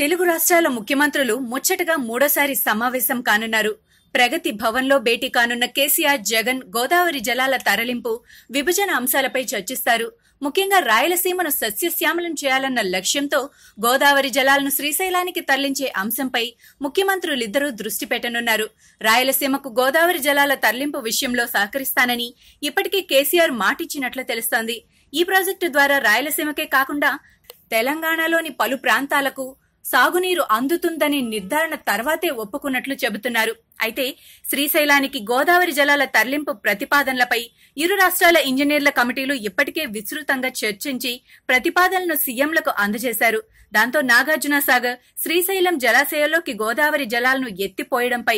తెలుగు రాష్ట్రాల ముఖ్యమంత్రులు ముచ్చటగా మూడోసారి సమావేశం కానున్నారు ప్రగతి భవన్లో భేటీ కానున్న కేసీఆర్ జగన్ గోదావరి జలాల తరలింపు విభజన అంశాలపై చర్చిస్తారు ముఖ్యంగా రాయలసీమను సస్యశ్యామలం చేయాలన్న లక్ష్యంతో గోదావరి జలాలను శ్రీశైలానికి తరలించే అంశంపై ముఖ్యమంత్రులిద్దరూ దృష్టి పెట్టనున్నారు రాయలసీమకు గోదావరి జలాల తరలింపు విషయంలో సహకరిస్తానని ఇప్పటికే కేసీఆర్ మాటిచ్చినట్లు తెలుస్తోంది ఈ ప్రాజెక్టు ద్వారా రాయలసీమకే కాకుండా తెలంగాణలోని పలు ప్రాంతాలకు సాగునీరు అందుతుందని నిర్ధారణ తర్వాతే ఒప్పుకున్నట్లు చెబుతున్నారు అయితే శ్రీశైలానికి గోదావరి జలాల తరలింపు ప్రతిపాదనలపై ఇరు రాష్ట్రాల ఇంజనీర్ల కమిటీలు ఇప్పటికే విస్తృతంగా చర్చించి ప్రతిపాదనలను సీఎంలకు అందజేశారు దాంతో నాగార్జున సాగర్ శ్రీశైలం జలాశయాల్లోకి గోదావరి జలాలను ఎత్తిపోయడంపై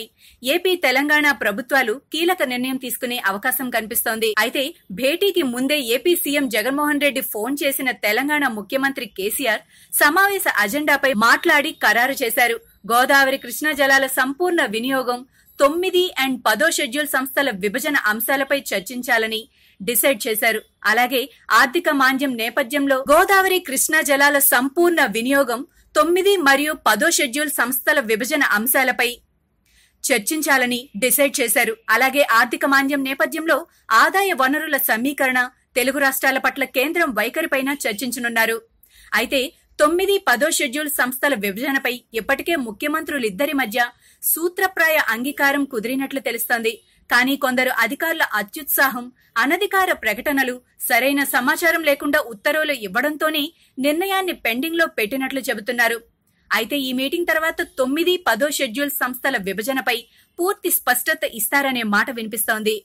ఏపీ తెలంగాణ ప్రభుత్వాలు కీలక నిర్ణయం తీసుకునే అవకాశం కనిపిస్తోంది అయితే భేటీకి ముందే AP CM Jaganmohan Reddy phone చేసిన తెలంగాణ ముఖ్యమంత్రి కేసీఆర్ సమావేశ అజెండాపై మాట్లాడి ఖరారు చేశారు గోదావరి కృష్ణా జలాల సంపూర్ణ వినియోగం తొమ్మిది అండ్ పదో షెడ్యూల్ సంస్థల విభజన అంశాలపై చర్చించాలని డిసైడ్ చేశారు అలాగే ఆర్థిక మాంద్యం నేపథ్యంలో గోదావరి కృష్ణా జలాల సంపూర్ణ వినియోగం తొమ్మిది మరియు పదో షెడ్యూల్ సంస్థల విభజన అంశాలపై చర్చించాలని డిసైడ్ చేశారు అలాగే ఆర్థిక మాంద్యం నేపథ్యంలో ఆదాయ వనరుల సమీకరణ తెలుగు రాష్ట్రాల పట్ల కేంద్రం వైఖరిపైన చర్చించనున్నారు అయితే తొమ్మిది పదో షెడ్యూల్ సంస్థల విభజనపై ఇప్పటికే ముఖ్యమంత్రులిద్దరి మధ్య సూత్రప్రాయ అంగీకారం కుదిరినట్లు తెలుస్తోంది కానీ కొందరు అధికారుల అత్యుత్సాహం అనధికార ప్రకటనలు సరైన సమాచారం లేకుండా ఉత్తర్వులు ఇవ్వడంతోనే నిర్ణయాన్ని పెండింగ్లో పెట్టినట్లు చెబుతున్నారు అయితే ఈ మీటింగ్ తర్వాత తొమ్మిది పదో షెడ్యూల్ సంస్థల విభజనపై పూర్తి స్పష్టత ఇస్తారనే మాట వినిపిస్తోంది